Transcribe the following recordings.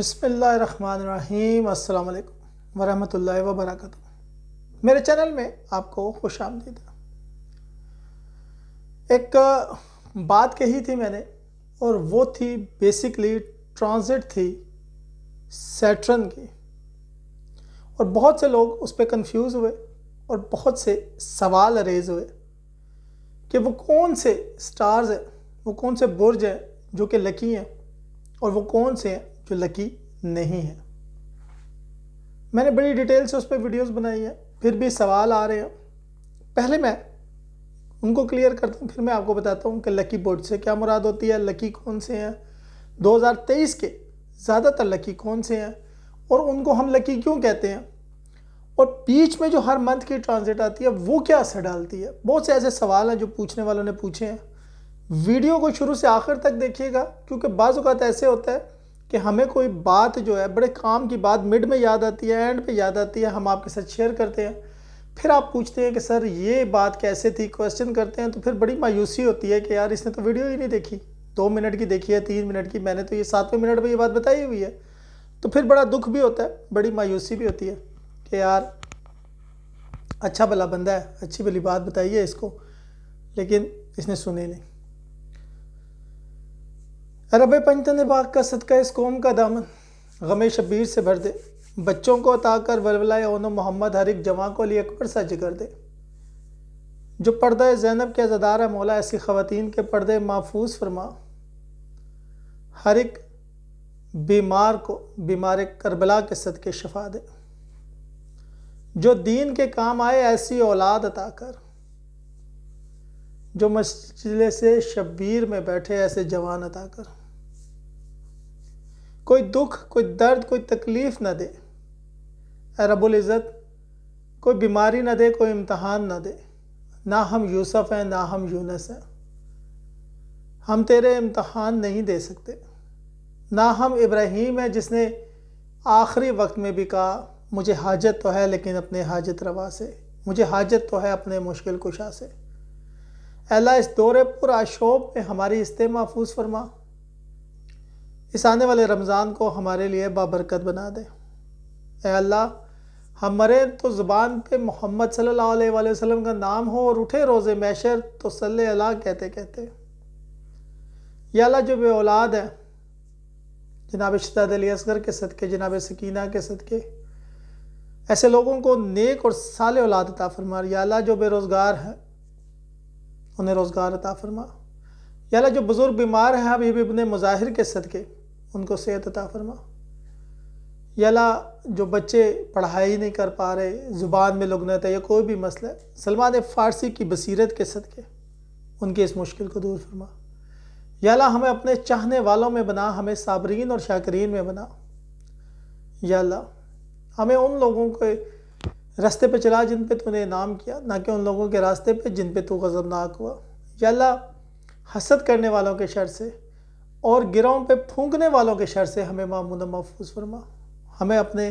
बसमीम अल्लाम वरहत ला वरक मेरे चैनल में आपको खुश आमदीद एक बात कही थी मैंने और वो थी बेसिकली ट्रांजिट थी सैटर्न की और बहुत से लोग उस पर कन्फ्यूज़ हुए और बहुत से सवाल अरेज हुए कि वो कौन से स्टार्स हैं वो कौन से बुर्ज हैं जो कि लकी हैं और वो कौन से हैं जो लकी नहीं है मैंने बड़ी डिटेल से उस पर वीडियोस बनाई है फिर भी सवाल आ रहे हैं पहले मैं उनको क्लियर करता हूँ फिर मैं आपको बताता हूँ कि लकी बोर्ड से क्या मुराद होती है लकी कौन से हैं 2023 के ज़्यादातर लकी कौन से हैं और उनको हम लकी क्यों कहते हैं और बीच में जो हर मंथ की ट्रांजिट आती है वो क्या असर डालती है बहुत से ऐसे सवाल हैं जो पूछने वालों ने पूछे हैं वीडियो को शुरू से आखिर तक देखिएगा क्योंकि बाज़ात ऐसे होता है कि हमें कोई बात जो है बड़े काम की बात मिड में याद आती है एंड पे याद आती है हम आपके साथ शेयर करते हैं फिर आप पूछते हैं कि सर ये बात कैसे थी क्वेश्चन करते हैं तो फिर बड़ी मायूसी होती है कि यार इसने तो वीडियो ही नहीं देखी दो मिनट की देखी है तीन मिनट की मैंने तो ये सातवें मिनट में ये बात बताई हुई है तो फिर बड़ा दुख भी होता है बड़ी मायूसी भी होती है कि यार अच्छा भला बंदा है अच्छी भली बात बताई है इसको लेकिन इसने सुनी नहीं रब पंचन बाग का सदका इस कौम का दामन गम शबीर से भर दे बच्चों को अताकर वलवला ओन मोहम्मद हर एक जमा को लिए अकबर सज कर दे जो पर्दा जैनब के जदार है मौला ऐसी ख़वान के पर्दे महफूज फरमा हर एक बीमार को बीमार करबला के सदके शफा दे जो दीन के काम आए ऐसी औलाद अता कर जो मसले से शब्बीर में बैठे ऐसे जवान अता कर कोई दुख कोई दर्द कोई तकलीफ़ ना दे रबुल इज़्ज़त कोई बीमारी ना दे कोई इम्तहान ना दे ना हम यूसुफ़ हैं ना हम यूनस हैं हम तेरे इम्तहान नहीं दे सकते ना हम इब्राहीम हैं जिसने आखिरी वक्त में भी कहा मुझे हाजत तो है लेकिन अपने हाजत रवा से मुझे हाजत तो है अपने मुश्किल कुशा से अल्लाह इस दौरे पुर आशोब में हमारी इस्ते महफूज फरमा इस आने वाले रमज़ान को हमारे लिए बाबरकत बना दे अल्लाह हम मरे तो ज़ुबान पे मोहम्मद सल्लल्लाहु अलैहि वसल्लम का नाम हो और उठे रोज़े मैशर तो सल अला कहते कहते या अल्लाह जो बे औलाद है जनाब शदाद अली असगर के सदक़े जनाब सकीना के सदक़े ऐसे लोगों को नेक और साल औलाद अता फरमा या अल्लाह जो बेरोज़गार है उन्हें रोज़गार अता फरमा या अल्लाह जो बुज़ुर्ग बीमार हैं अभी भी अपने मुजाहिर के सदक़े उनको सेहत अता फरमा यला जो बच्चे पढ़ाई नहीं कर पा रहे ज़ुबान में लगनत है या कोई भी मसला है सलमान फ़ारसी की बसीरत के सदक़े उनकी इस मुश्किल को दूर फरमा याला हमें अपने चाहने वालों में बना हमें साबरीन और शाकरीन में बना याला हमें उन लोगों के रास्ते पे चला जिन पे तूने इनाम किया ना कि उन लोगों के रास्ते पे जिन पे तू गज़बनाक हुआ याला हसद करने वालों के शर से और गिराओं पे फूंकने वालों के शर से हमें मामून महफूज फरमा हमें अपने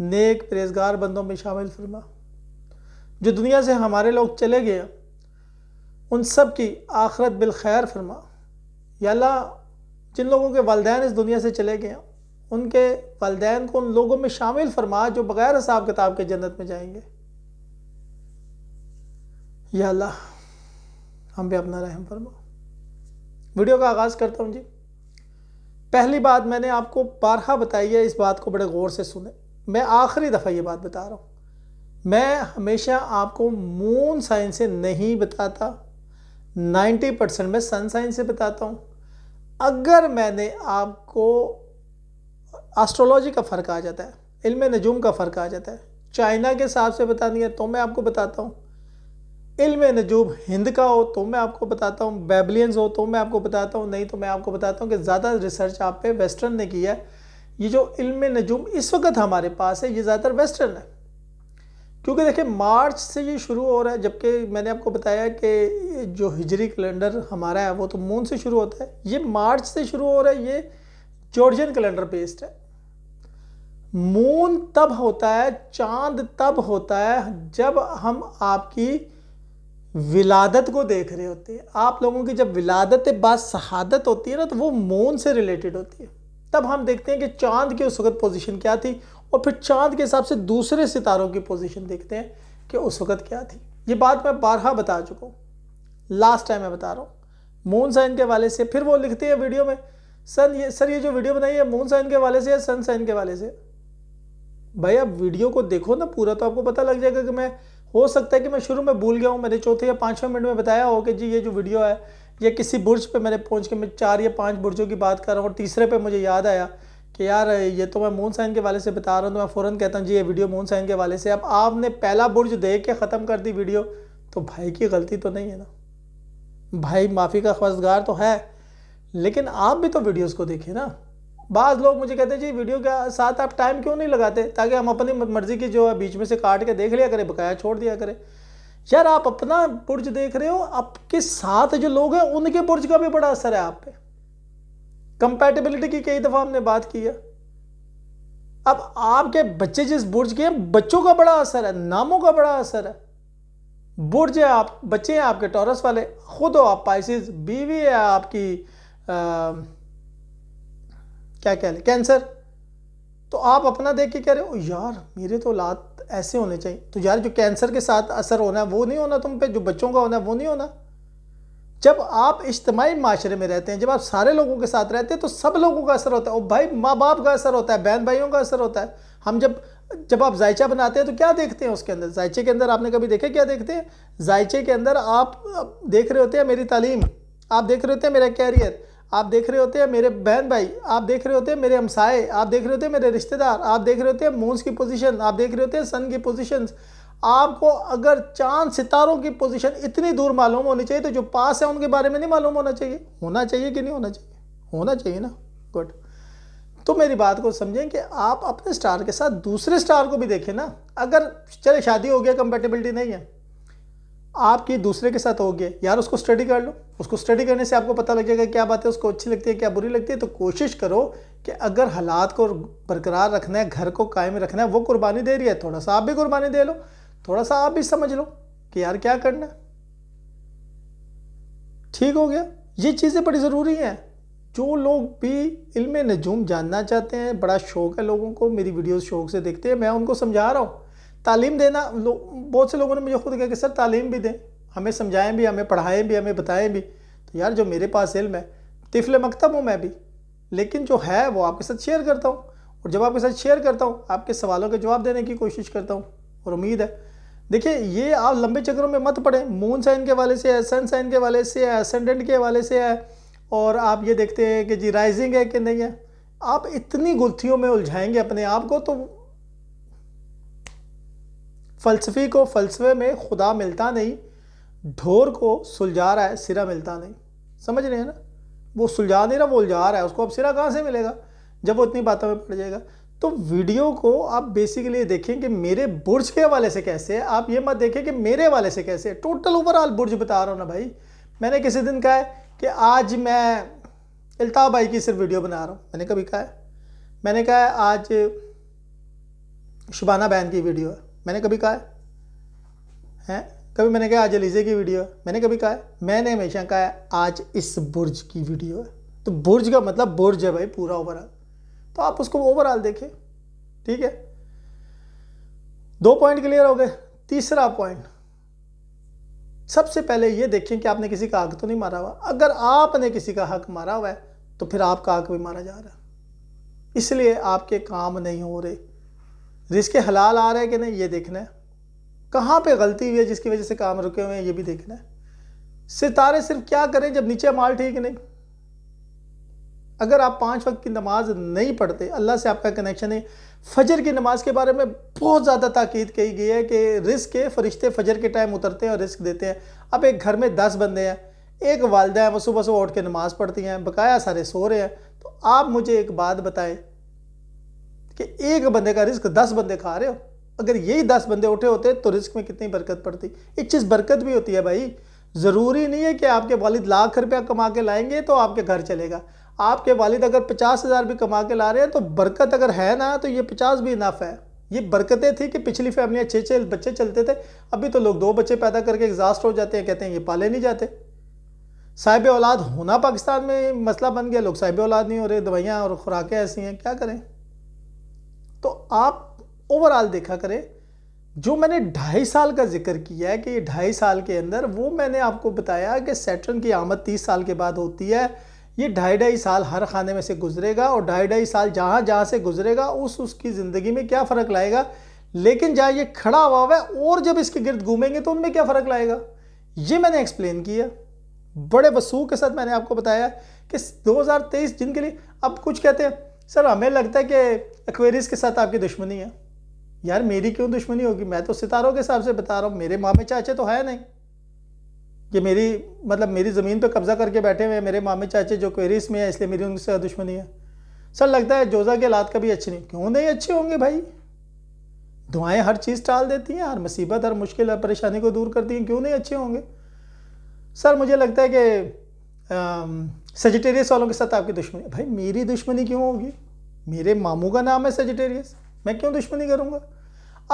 नेक परहेजगार बंदों में शामिल फरमा जो दुनिया से हमारे लोग चले गए उन सब की आखरत बिलखैर फरमा या जिन लोगों के वालदेन इस दुनिया से चले गए उनके वालदेन को उन लोगों में शामिल फरमा जो बग़ैर हिसाब किताब के जन्नत में जाएंगे या हम भी अपना रहम फरमा वीडियो का आगाज़ करता हूँ जी पहली बात मैंने आपको बारहा बताई है इस बात को बड़े गौर से सुने मैं आखिरी दफ़ा ये बात बता रहा हूँ मैं हमेशा आपको मून साइन से नहीं बताता 90 परसेंट मैं सन साइन से बताता हूँ अगर मैंने आपको एस्ट्रोलॉजी का फ़र्क आ जाता है इल्म नजूम का फ़र्क आ जाता है चाइना के हिसाब से बतानी है तो मैं आपको बताता हूँ इल्म नजूब हिंद का हो तो मैं आपको बताता हूँ बेबलियंस हो तो मैं आपको बताता हूँ नहीं तो मैं आपको बताता हूँ कि ज़्यादा रिसर्च आप पे वेस्टर्न ने किया है ये जो इल्म नजूम इस वक्त हमारे पास है ये ज़्यादातर वेस्टर्न है क्योंकि देखिए मार्च से ये शुरू हो रहा है जबकि मैंने आपको बताया कि जो हिजरी कैलेंडर हमारा है वो तो मून से शुरू होता है ये मार्च से शुरू हो रहा है ये जॉर्जियन कैलेंडर बेस्ड है मून तब होता है चांद तब होता है जब हम आपकी विलादत को देख रहे होते हैं आप लोगों की जब विलादत बाद शहादत होती है ना तो वो मोन से रिलेटेड होती है तब हम देखते हैं कि चांद की उस वक्त पोजीशन क्या थी और फिर चांद के हिसाब से दूसरे सितारों की पोजीशन देखते हैं कि उस वक्त क्या थी ये बात मैं बारहा बता चुका हूँ लास्ट टाइम मैं बता रहा हूँ मून साइन के वाले से फिर वो लिखते हैं वीडियो में सर ये सर ये जो वीडियो बनाई है मून साइन के वाले से या सन साइन के वाले से भाई आप वीडियो को देखो ना पूरा तो आपको पता लग जाएगा कि मैं हो सकता है कि मैं शुरू में भूल गया हूँ मैंने चौथे या पाँचवें मिनट में बताया हो कि जी ये जो वीडियो है ये किसी बुर्ज पे मैंने पहुँच के मैं चार या पाँच बुर्जों की बात कर रहा हूँ और तीसरे पे मुझे याद आया कि यार ये तो मैं मून साइन के वाले से बता रहा हूँ तो मैं फ़ौरन कहता हूँ जी ये वीडियो मून साइन के वाले से अब आपने पहला बुर्ज देख के ख़त्म कर दी वीडियो तो भाई की गलती तो नहीं है ना भाई माफ़ी का खर्जगार तो है लेकिन आप भी तो वीडियोज़ को देखें ना बाद लोग मुझे कहते हैं जी वीडियो के साथ आप टाइम क्यों नहीं लगाते ताकि हम अपनी मर्ज़ी की जो है बीच में से काट के देख लिया करें बकाया छोड़ दिया करें यार आप अपना बुर्ज देख रहे हो आपके साथ जो लोग हैं उनके बुर्ज का भी बड़ा असर है आप पे कंपैटिबिलिटी की कई दफ़ा हमने बात की है अब आपके बच्चे जिस बुर्ज के हैं बच्चों का बड़ा असर है नामों का बड़ा असर है बुर्ज है आप बच्चे हैं आपके टॉरस वाले खुद हो आप पाइसिस बीवी है आपकी आ, क्या कह लें कैंसर तो आप अपना देख के कह रहे हो यार मेरे तो लात ऐसे होने चाहिए तो यार जो कैंसर के साथ असर होना है वो नहीं होना तुम पे जो बच्चों का होना है वो नहीं होना जब आप इज्तमाही माशरे में रहते हैं जब आप सारे लोगों के साथ रहते हैं तो सब लोगों का असर होता है और भाई माँ बाप का असर होता है बहन भाइयों का असर होता है हम जब जब आप जायचा बनाते हैं तो क्या देखते हैं उसके अंदर जायचे के अंदर आपने कभी देखा क्या देखते हैं जायचे के अंदर आप देख रहे होते हैं मेरी तालीम आप देख रहे होते हैं मेरा कैरियर आप देख रहे होते हैं मेरे बहन भाई आप देख रहे होते हैं मेरे हमसाए आप देख रहे होते हैं मेरे रिश्तेदार आप देख रहे होते हैं मूंस की पोजीशन आप देख रहे होते हैं सन की पोजीशंस आपको अगर चांद सितारों की पोजीशन इतनी दूर मालूम होनी चाहिए तो जो पास है उनके बारे में नहीं मालूम होना चाहिए होना चाहिए कि नहीं होना चाहिए होना चाहिए ना गुड तो मेरी बात को समझें कि आप अपने स्टार के साथ दूसरे स्टार को भी देखें ना अगर चले शादी हो गया कंपेटेबिलिटी नहीं है आपकी दूसरे के साथ हो गए यार उसको स्टडी कर लो उसको स्टडी करने से आपको पता लग जाएगा क्या बात है उसको अच्छी लगती है क्या बुरी लगती है तो कोशिश करो कि अगर हालात को बरकरार रखना है घर को कायम रखना है वो कुर्बानी दे रही है थोड़ा सा आप भी कुर्बानी दे लो थोड़ा सा आप भी समझ लो कि यार क्या करना है ठीक हो गया ये चीज़ें बड़ी ज़रूरी हैं जो लोग भी इल्म नजूम जानना चाहते हैं बड़ा शौक है लोगों को मेरी वीडियोस शौक से देखते हैं मैं उनको समझा रहा हूँ तालीम देना बहुत से लोगों ने मुझे खुद कहा कि सर तालीम भी दें हमें समझाएं भी हमें पढ़ाएं भी हमें बताएं भी तो यार जो मेरे पास इल्म है तिफल मकतब हूँ मैं भी लेकिन जो है वो आपके साथ शेयर करता हूँ और जब आपके साथ शेयर करता हूँ आपके सवालों के जवाब देने की कोशिश करता हूँ और उम्मीद है देखिए ये आप लंबे चक्रों में मत पढ़ें मून साइन के वाले से है सन साइन के वाले से है असेंडेंट के वाले से है और आप ये देखते हैं कि जी राइजिंग है कि नहीं है आप इतनी गुत्थियों में उलझाएंगे अपने आप को तो फलसफी को फलसफे में खुदा मिलता नहीं ढोर को सुलझा रहा है सिरा मिलता नहीं समझ रहे हैं ना वो सुलझा नहीं रहा वो उलझा रहा है उसको अब सिरा कहाँ से मिलेगा जब वो इतनी बातों में पड़ जाएगा तो वीडियो को आप बेसिकली देखें कि मेरे बुर्ज के हवाले से कैसे है आप ये मत देखें कि मेरे वाले से कैसे है टोटल ओवरऑल बुर्ज बता रहा हूँ ना भाई मैंने किसी दिन कहा है कि आज मैं अल्ताफ़ भाई की सिर्फ वीडियो बना रहा हूँ मैंने कभी कहा है मैंने कहा है आज शुबाना बहन की वीडियो है मैंने कभी कहा है हैं कभी मैंने कहा आज अलीजे की वीडियो है मैंने कभी कहा है मैंने हमेशा कहा है आज इस बुर्ज की वीडियो है तो बुर्ज का मतलब बुर्ज है भाई पूरा ओवरऑल तो आप उसको ओवरऑल देखें ठीक है दो पॉइंट क्लियर हो गए तीसरा पॉइंट सबसे पहले ये देखें कि आपने किसी का हक तो नहीं मारा हुआ अगर आपने किसी का हक मारा हुआ है तो फिर आपका हक भी मारा जा रहा है इसलिए आपके काम नहीं हो रहे रिश्ते हलाल आ रहे हैं कि नहीं ये देखना है कहाँ पे गलती हुई है जिसकी वजह से काम रुके हुए हैं ये भी देखना है सितारे सिर्फ क्या करें जब नीचे माल ठीक नहीं अगर आप पाँच वक्त की नमाज नहीं पढ़ते अल्लाह से आपका कनेक्शन है फजर की नमाज के बारे में बहुत ज़्यादा ताकीद कही गई है कि रिस्क के फरिश्ते फजर के टाइम उतरते हैं और रिस्क देते हैं अब एक घर में दस बंदे हैं एक वालदा है वो सुबह सुबह उठ के नमाज़ पढ़ती हैं बकाया सारे सो रहे हैं तो आप मुझे एक बात बताएं कि एक बंदे का रिस्क दस बंदे खा रहे हो अगर यही दस बंदे उठे होते तो रिस्क में कितनी बरकत पड़ती एक चीज़ बरकत भी होती है भाई ज़रूरी नहीं है कि आपके वालिद लाख रुपया कमा के लाएंगे तो आपके घर चलेगा आपके वालिद अगर पचास हज़ार भी कमा के ला रहे हैं तो बरकत अगर है ना तो ये पचास भी इनाफ है ये बरकतें थी कि पिछली फैमिली छः छः बच्चे चलते थे अभी तो लोग दो बच्चे पैदा करके एग्जास्ट हो जाते हैं कहते हैं ये पाले नहीं जाते साहिब औलाद होना पाकिस्तान में मसला बन गया लोग साहिब औलाद नहीं हो रहे दवाइयाँ और ख़ुराकें ऐसी हैं क्या करें तो आप ओवरऑल देखा करें जो मैंने ढाई साल का जिक्र किया है कि ये ढाई साल के अंदर वो मैंने आपको बताया कि सैटर्न की आमद तीस साल के बाद होती है ये ढाई ढाई साल हर खाने में से गुजरेगा और ढाई ढाई साल जहाँ जहाँ से गुजरेगा उस उसकी ज़िंदगी में क्या फ़र्क लाएगा लेकिन जहाँ ये खड़ा हुआ हुआ है और जब इसके गिरद घूमेंगे तो उनमें क्या फ़र्क लाएगा ये मैंने एक्सप्लेन किया बड़े वसूख के साथ मैंने आपको बताया कि 2023 जिनके लिए अब कुछ कहते हैं सर हमें लगता है कि एक्वेरिस के साथ आपकी दुश्मनी है यार मेरी क्यों दुश्मनी होगी मैं तो सितारों के हिसाब से बता रहा हूँ मेरे मामे चाचे तो है नहीं ये मेरी मतलब मेरी ज़मीन पर कब्ज़ा करके बैठे हुए हैं मेरे मामे चाचे जो क्वेरीज में है इसलिए मेरी उनसे दुश्मनी है सर लगता है जोजा के हालात कभी अच्छे नहीं क्यों नहीं अच्छे होंगे भाई दुआएं हर चीज़ टाल देती हैं हर मुसीबत हर मुश्किल हर परेशानी को दूर करती हैं क्यों नहीं अच्छे होंगे सर मुझे लगता है कि सेजिटेरियस वालों के साथ आपकी दुश्मनी भाई मेरी दुश्मनी क्यों होगी मेरे मामू का नाम है सेजिटेरियस मैं क्यों दुश्मनी करूँगा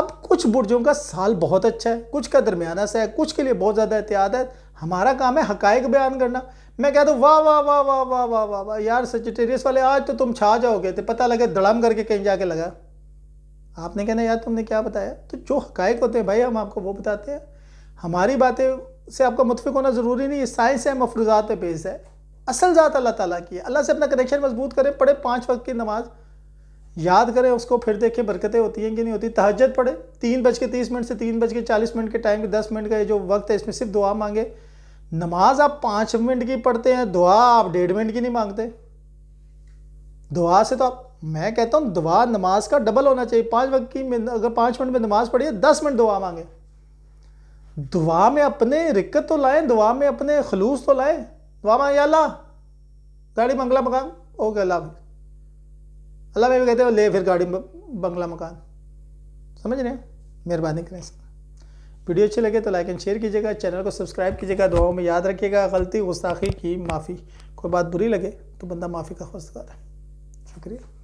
अब कुछ बुर्जों का साल बहुत अच्छा है कुछ का दरमियाना सा है कुछ के लिए बहुत ज़्यादा एहतियात है हमारा काम है हकायक बयान करना मैं कहता हूँ वाह वाह वाह वाह वाह वाह वाह वाह यार सेजिटेरियस वाले आज तो तुम छा जाओगे तो पता लगे दड़म करके कहीं जाके लगा आपने कहना यार तुमने क्या बताया तो जो हकायक होते हैं भाई हम आपको वो बताते हैं हमारी बातें से आपका मुतफिक होना ज़रूरी नहीं है साइंस है मफरूजात पे बेस है असल ज़ात अल्लाह ताला की है अल्लाह से अपना कनेक्शन मजबूत करें पढ़े पाँच वक्त की नमाज याद करें उसको फिर देखें बरकतें होती हैं कि नहीं होती तहजत पढ़े तीन बज के तीस मिनट से तीन बज के चालीस मिनट के टाइम के दस मिनट का ये जो वक्त है इसमें सिर्फ दुआ मांगे नमाज आप पाँच मिनट की पढ़ते हैं दुआ आप डेढ़ मिनट की नहीं मांगते दुआ से तो आप मैं कहता हूँ दुआ नमाज का डबल होना चाहिए पाँच वक्त की अगर पाँच मिनट में नमाज पढ़िए दस मिनट दुआ मांगे दुआ में अपने रिक्कत तो लाएं दुआ में अपने खलूस तो लाएं वामा या अल्लाह गाड़ी बंगला मकान ओके अल्लाह अल्लाह भाई भी कहते हो ले फिर गाड़ी बंगला मकान समझ रहे हैं मेहरबानी करें वीडियो अच्छी लगे तो लाइक एंड शेयर कीजिएगा चैनल को सब्सक्राइब कीजिएगा दुआओं में याद रखिएगा गलती गुस्ताखी की माफ़ी कोई बात बुरी लगे तो बंदा माफ़ी का खुशगार है शुक्रिया